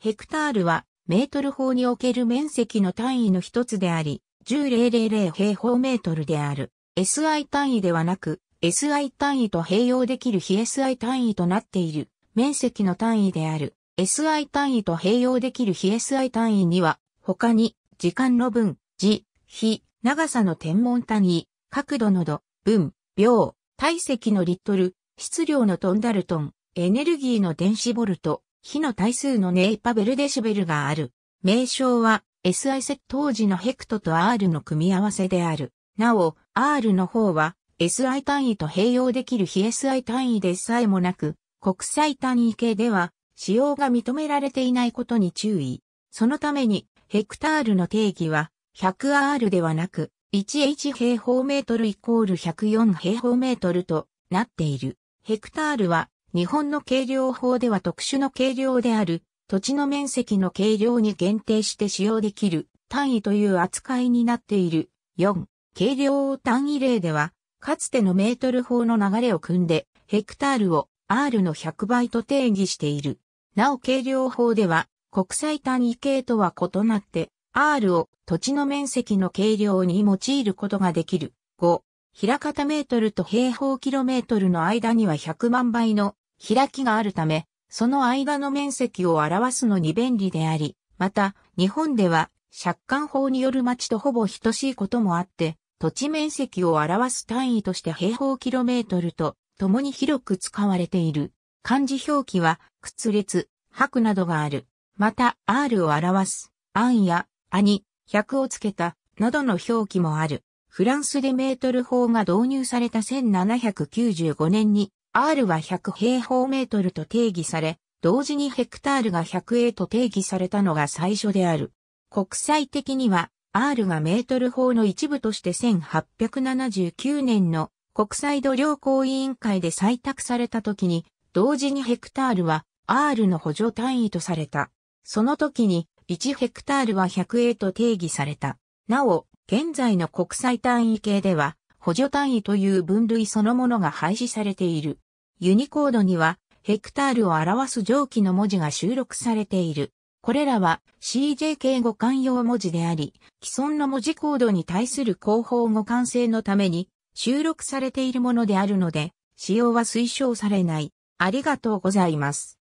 ヘクタールはメートル法における面積の単位の一つであり、10000平方メートルである。SI 単位ではなく、SI 単位と併用できる非 SI 単位となっている面積の単位である。SI 単位と併用できる非 SI 単位には、他に、時間の分、時、比、長さの天文単位、角度の度、分、秒、体積のリットル、質量のトンダルトン、エネルギーの電子ボルト、比の対数のネイパベルデシベルがある。名称は SI セット当時のヘクトと R の組み合わせである。なお、R の方は SI 単位と併用できる非 SI 単位でさえもなく、国際単位系では使用が認められていないことに注意。そのために、ヘクタールの定義は 100R ではなく、1H 平方メートルイコール104平方メートルとなっている。ヘクタールは日本の計量法では特殊の計量である土地の面積の計量に限定して使用できる単位という扱いになっている。4、計量単位例では、かつてのメートル法の流れを組んで、ヘクタールを R の100倍と定義している。なお計量法では、国際単位系とは異なって、R を土地の面積の計量に用いることができる。5、平方メートルと平方キロメートルの間には100万倍の開きがあるため、その間の面積を表すのに便利であり、また、日本では、借款法による町とほぼ等しいこともあって、土地面積を表す単位として平方キロメートルと共に広く使われている。漢字表記は、屈列、白などがある。また、R を表す、安や、兄、百100をつけた、などの表記もある。フランスでメートル法が導入された1795年に R は100平方メートルと定義され、同時にヘクタールが 100A と定義されたのが最初である。国際的には R がメートル法の一部として1879年の国際度量行委員会で採択された時に、同時にヘクタールは R の補助単位とされた。その時に1ヘクタールは 100A と定義された。なお、現在の国際単位系では、補助単位という分類そのものが廃止されている。ユニコードには、ヘクタールを表す上記の文字が収録されている。これらは CJK 互換用文字であり、既存の文字コードに対する広報互換性のために収録されているものであるので、使用は推奨されない。ありがとうございます。